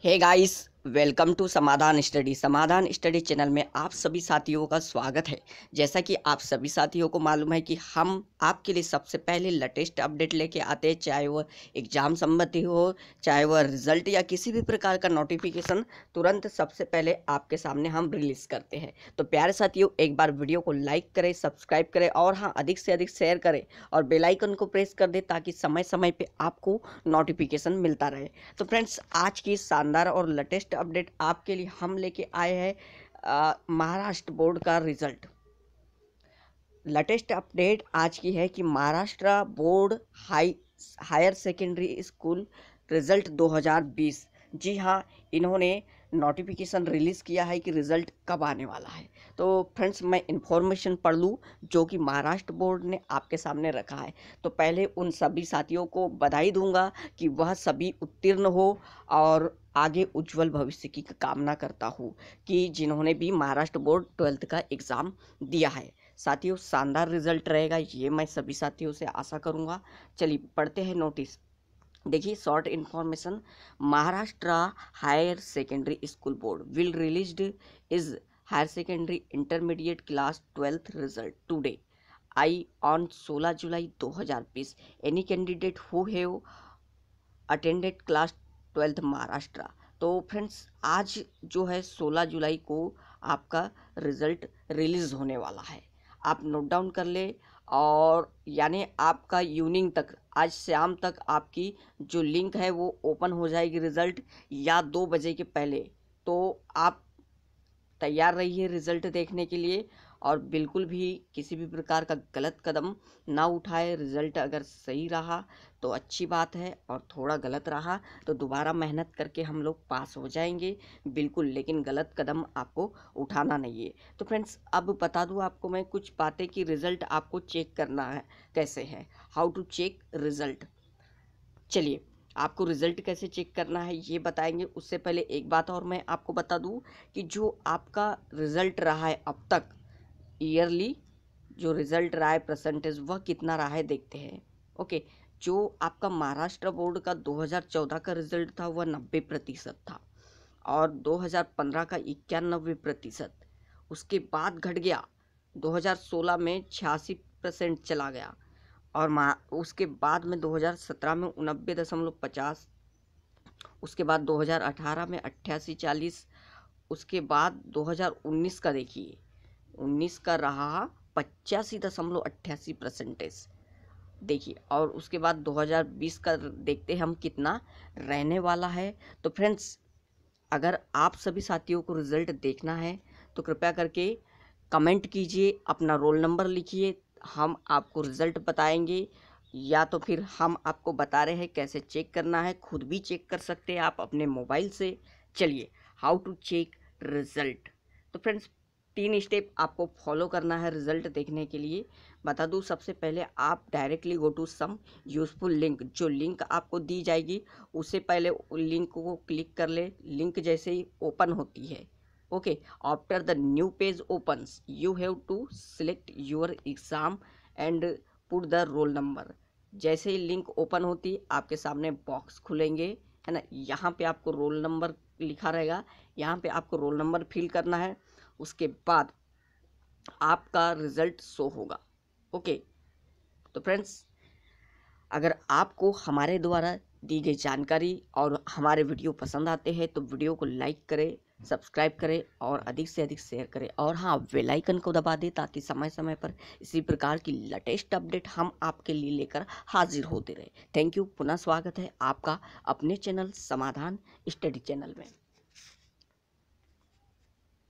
Hey guys, welcome to Samadhan study Samadhan study channel में आप सभी साथियों का स्वागत है जैसा कि आप सभी साथियों को मालूम है कि हम आपके लिए सबसे पहले लेटेस्ट अपडेट लेके आते हैं चाहे वह एग्ज़ाम संबंधी हो चाहे वह रिजल्ट या किसी भी प्रकार का नोटिफिकेशन तुरंत सबसे पहले आपके सामने हम रिलीज़ करते हैं तो प्यारे साथियों एक बार वीडियो को लाइक करें सब्सक्राइब करें और हाँ अधिक से अधिक शेयर करें और बेलाइकन को प्रेस कर दें ताकि समय समय पर आपको नोटिफिकेशन मिलता रहे तो फ्रेंड्स आज की शानदार और लेटेस्ट लेटेस्ट अपडेट आपके लिए हम लेके आए हैं महाराष्ट्र बोर्ड का रिजल्ट लेटेस्ट अपडेट आज की है कि Maharashtra board high higher secondary school result 2020 जी हाँ इन्होंने नोटिफिकेशन रिलीज़ किया है कि रिज़ल्ट कब आने वाला है तो फ्रेंड्स मैं इन्फॉर्मेशन पढ़ लूँ जो कि महाराष्ट्र बोर्ड ने आपके सामने रखा है तो पहले उन सभी साथियों को बधाई दूंगा कि वह सभी उत्तीर्ण हो और आगे उज्जवल भविष्य की कामना करता हूँ कि जिन्होंने भी महाराष्ट्र बोर्ड ट्वेल्थ का एग्ज़ाम दिया है साथियों शानदार रिजल्ट रहेगा ये मैं सभी साथियों से आशा करूँगा चलिए पढ़ते हैं नोटिस देखिए short information Maharashtra higher secondary school board will released is higher secondary intermediate class twelfth result today I on 16 July 2020 any candidate who have attended class twelfth Maharashtra तो फ्रेंड्स आज जो है 16 जुलाई को आपका रिजल्ट रिलीज़ होने वाला है आप नोट डाउन कर ले और यानी आपका यूनिंग तक आज शाम तक आपकी जो लिंक है वो ओपन हो जाएगी रिज़ल्ट या दो बजे के पहले तो आप तैयार रहिए रिज़ल्ट देखने के लिए और बिल्कुल भी किसी भी प्रकार का गलत कदम ना उठाए रिज़ल्ट अगर सही रहा तो अच्छी बात है और थोड़ा गलत रहा तो दोबारा मेहनत करके हम लोग पास हो जाएंगे बिल्कुल लेकिन गलत कदम आपको उठाना नहीं है तो फ्रेंड्स अब बता दूँ आपको मैं कुछ बातें कि रिज़ल्ट आपको चेक करना है कैसे है हाउ टू चेक रिज़ल्ट चलिए आपको रिज़ल्ट कैसे चेक करना है ये बताएंगे उससे पहले एक बात और मैं आपको बता दूँ कि जो आपका रिज़ल्ट रहा है अब तक ईयरली जो रिज़ल्ट रहा है परसेंटेज वह कितना रहा है देखते हैं ओके जो आपका महाराष्ट्र बोर्ड का 2014 का रिज़ल्ट था वह नब्बे प्रतिशत था और 2015 का इक्यानबे प्रतिशत उसके बाद घट गया 2016 में छियासी परसेंट चला गया और मा उसके बाद में 2017 में उनबे दशमलव पचास उसके बाद 2018 में अट्ठासी चालीस उसके बाद 2019 का देखिए 2019 का रहा पचासी दशमलव अट्ठासी परसेंटेज देखिए और उसके बाद 2020 का देखते हैं हम कितना रहने वाला है तो फ्रेंड्स अगर आप सभी साथियों को रिज़ल्ट देखना है तो कृपया करके कमेंट कीजिए अपना रोल नंबर लिखिए हम आपको रिज़ल्ट बताएंगे या तो फिर हम आपको बता रहे हैं कैसे चेक करना है खुद भी चेक कर सकते हैं आप अपने मोबाइल से चलिए हाउ टू चेक रिज़ल्ट तो फ्रेंड्स तीन स्टेप आपको फॉलो करना है रिजल्ट देखने के लिए बता दूँ सबसे पहले आप directly go to some useful link जो लिंक आपको दी जाएगी उससे पहले लिंक को क्लिक कर ले लिंक जैसे ही ओपन होती है okay after the new page opens you have to select your exam and put the roll number जैसे ही लिंक ओपन होती आपके सामने बॉक्स खुलेंगे है ना यहाँ पे आपको रोल नंबर लिखा रहेगा यहाँ पे आपको रोल नंबर फिल करना है उसके बाद आपका रिज़ल्ट शो होगा ओके तो फ्रेंड्स अगर आपको हमारे द्वारा दी गई जानकारी और हमारे वीडियो पसंद आते हैं तो वीडियो को लाइक करें सब्सक्राइब करें और अधिक से अधिक शेयर करें और हाँ बेल आइकन को दबा दें ताकि समय समय पर इसी प्रकार की लेटेस्ट अपडेट हम आपके लिए लेकर हाजिर होते रहे थैंक यू पुनः स्वागत है आपका अपने चैनल समाधान स्टडी चैनल में